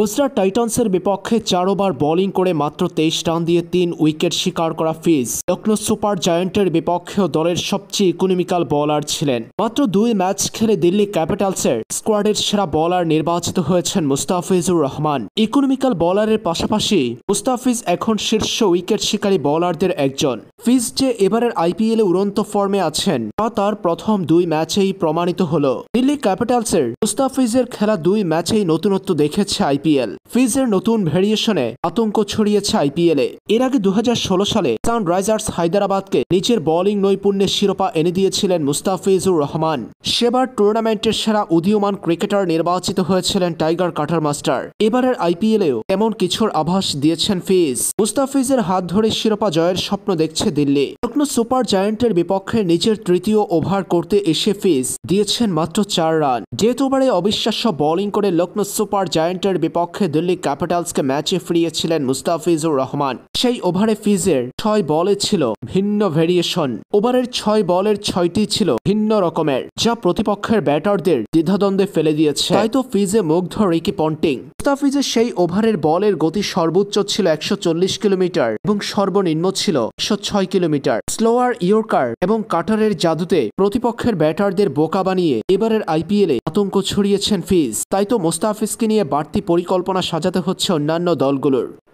গুজরাট টাইটান্সের বিপক্ষে চার over bowling করে মাত্র তেইশ রান দিয়ে তিন উইকেট শিকার করা ফিজ লখনৌ সুপার জায়ান্টের বিপক্ষেও দলের সবচেয়ে ইকোনমিক্যাল বোলার ছিলেন মাত্র দুই ম্যাচ খেলে দিল্লি ক্যাপিটালসের স্কোয়াডের সেরা বোলার নির্বাচিত হয়েছেন মুস্তাফিজুর রহমান ইকোনমিক্যাল বোলারের পাশাপাশি মুস্তাফিজ এখন শীর্ষ উইকেট শিকারী বোলারদের একজন ফিজ যে এবারের আইপিএলে উড়ন্ত ফর্মে আছেন তা তার প্রথম দুই ম্যাচেই প্রমাণিত হল দিল্লি ক্যাপিটালসের মুস্তাফিজের খেলা দুই ম্যাচেই নতুনত্ব দেখেছে আইপিএল ফিজের নতুন ভেরিয়েশনে আতঙ্ক ছড়িয়েছে আইপিএলে এর আগে দু সালে সানরাইজার্স হায়দ্রাবাদকে নিজের বোলিং নৈপুণ্যের শিরোপা এনে দিয়েছিলেন মুস্তাফিজুর রহমান সেবার টুর্নামেন্টের সেরা উদীয়মান ক্রিকেটার নির্বাচিত হয়েছিলেন টাইগার কাটার মাস্টার এবারের আইপিএলেও এমন কিছুর আভাস দিয়েছেন ফিজ মুস্তাফিজের হাত ধরে শিরোপা জয়ের স্বপ্ন দেখছে দিল্লি লখনৌ সুপার জায়ান্টের বিপক্ষে নিজের তৃতীয় ওভার করতে এসে ফিস দিয়েছেন মাত্র চার রান ডেথ ওভারে অবিশ্বাস্য বোলিং করে লখনৌ সুপার জায়ান্টের বিপক্ষে দিল্লি ক্যাপিটালসকে ম্যাচে ফিরিয়েছিলেন মুস্তাফিজুর রহমান সেই ওভারে ফিজের ছয় বলে ছিল ভিন্ন ভেরিয়েশন ওভারের ছয় বলের ছয়টি ছিল ভিন্ন রকমের যা প্রতিপক্ষের ব্যাটারদের দ্বিধাদ্বন্দ্বে ফেলে দিয়েছে তাই তো ফিজে মুগ্ধ রিকি পন্টিং মুস্তাফিজের সেই ওভারের বলের গতি সর্বোচ্চ ছিল একশো কিলোমিটার এবং সর্বনিম্ন ছিল একশো কিলোমিটার স্লোয়ার ইয়র্কার এবং কাটারের জাদুতে প্রতিপক্ষের ব্যাটারদের বোকা বানিয়ে এবারের আইপিএলে আতঙ্ক ছড়িয়েছেন ফিজ তাই তো মোস্তাফিজকে নিয়ে বাড়তি পরিকল্পনা সাজাতে হচ্ছে অন্যান্য দলগুলোর